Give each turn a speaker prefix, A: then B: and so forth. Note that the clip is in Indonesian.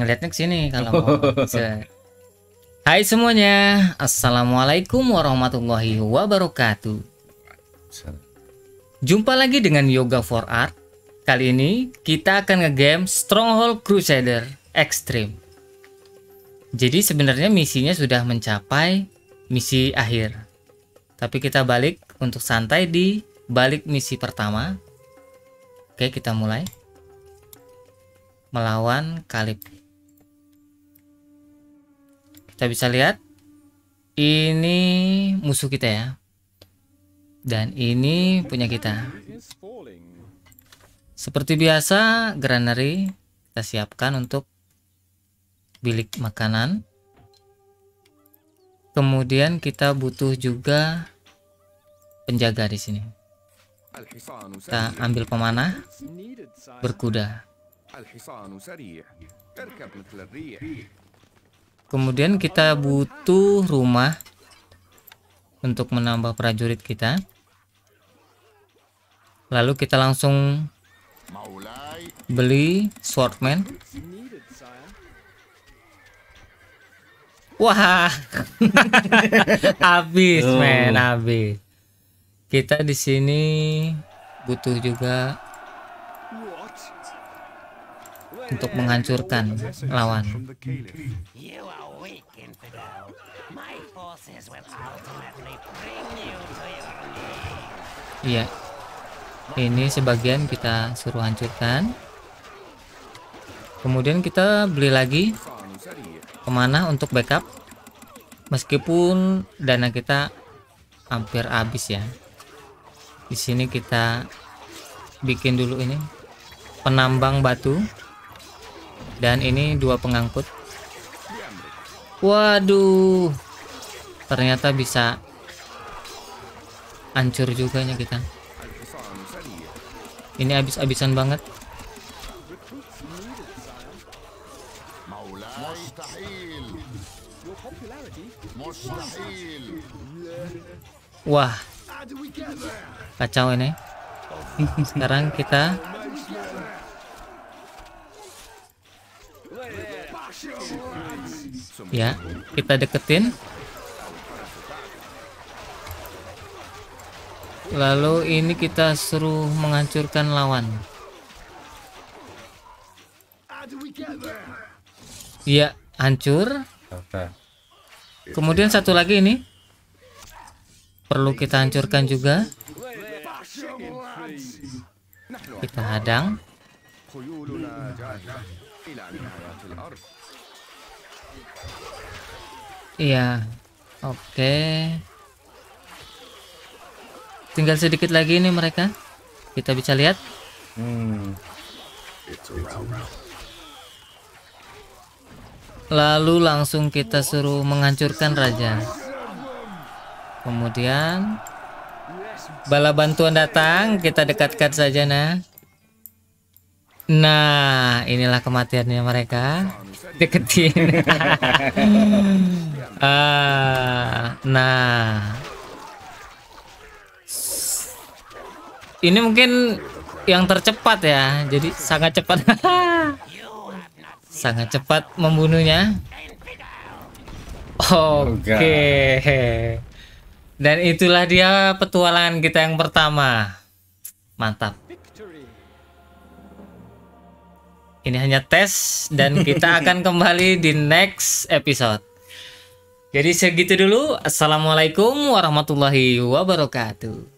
A: ngelihatnya ke sini kalau mau. Hai semuanya, assalamualaikum warahmatullahi wabarakatuh. Jumpa lagi dengan Yoga for Art. Kali ini kita akan ngegame Stronghold Crusader Extreme. Jadi sebenarnya misinya sudah mencapai misi akhir. Tapi kita balik untuk santai di balik misi pertama. Oke, kita mulai. Melawan Kalib kita bisa lihat ini musuh kita ya dan ini punya kita seperti biasa granary kita siapkan untuk bilik makanan kemudian kita butuh juga penjaga di sini kita ambil pemanah berkuda kemudian kita butuh rumah untuk menambah prajurit kita lalu kita langsung beli swordman wah habis oh. men habis kita di sini butuh juga
B: untuk menghancurkan lawan.
A: Iya. Ini sebagian kita suruh hancurkan. Kemudian kita beli lagi kemana untuk backup. Meskipun dana kita hampir habis ya. Di sini kita bikin dulu ini penambang batu dan ini dua pengangkut. Waduh. Ternyata bisa hancur juga nya kita. Ini habis-habisan banget. Wah. Kacau ini. Sekarang kita Ya, kita deketin. Lalu ini kita suruh menghancurkan lawan. Ya, hancur. Kemudian satu lagi ini perlu kita hancurkan juga. Kita hadang. Iya. Oke. Okay. Tinggal sedikit lagi ini mereka. Kita bisa lihat. Hmm. Lalu langsung kita suruh menghancurkan raja. Kemudian bala bantuan datang, kita dekatkan saja nah. Nah, inilah kematiannya mereka. Deketin. uh, nah. Ini mungkin yang tercepat ya. Jadi sangat cepat. sangat cepat membunuhnya. Oke. Okay. Oh, Dan itulah dia petualangan kita yang pertama. Mantap. Ini hanya tes dan kita akan kembali di next episode. Jadi segitu dulu. Assalamualaikum warahmatullahi wabarakatuh.